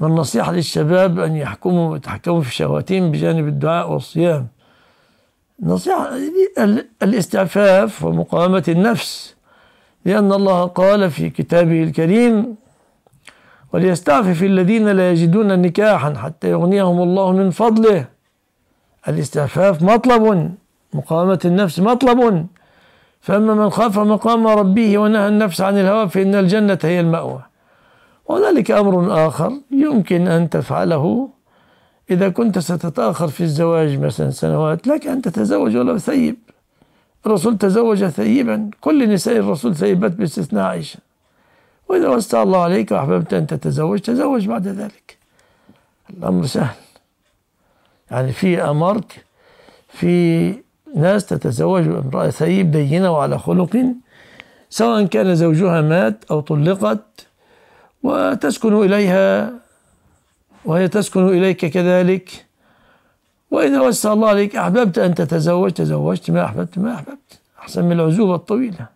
فالنصيحة للشباب أن يحكموا يتحكموا في شهواتهم بجانب الدعاء والصيام نصيحة الاستعفاف ومقاومة النفس لأن الله قال في كتابه الكريم وليستعفف الذين لا يجدون نكاحا حتى يغنيهم الله من فضله الاستعفاف مطلب مقاومة النفس مطلب فأما من خاف مقام ربه ونهى النفس عن الهوى فإن الجنة هي المأوى هنالك أمر آخر يمكن أن تفعله إذا كنت ستتأخر في الزواج مثلا سنوات لك أن تتزوج ولو ثيب الرسول تزوج ثيبا كل نساء الرسول ثيبت باستثناء عائشة وإذا وسع الله عليك وأحببت أن تتزوج تزوج بعد ذلك الأمر سهل يعني في أمرك في ناس تتزوج امرأة ثيب دينة وعلى خلق سواء كان زوجها مات أو طلقت وتسكن إليها وهي تسكن إليك كذلك وإذا وسع الله عليك أحببت أن تتزوج تزوجت ما أحببت ما أحببت أحسن من العزوبة الطويلة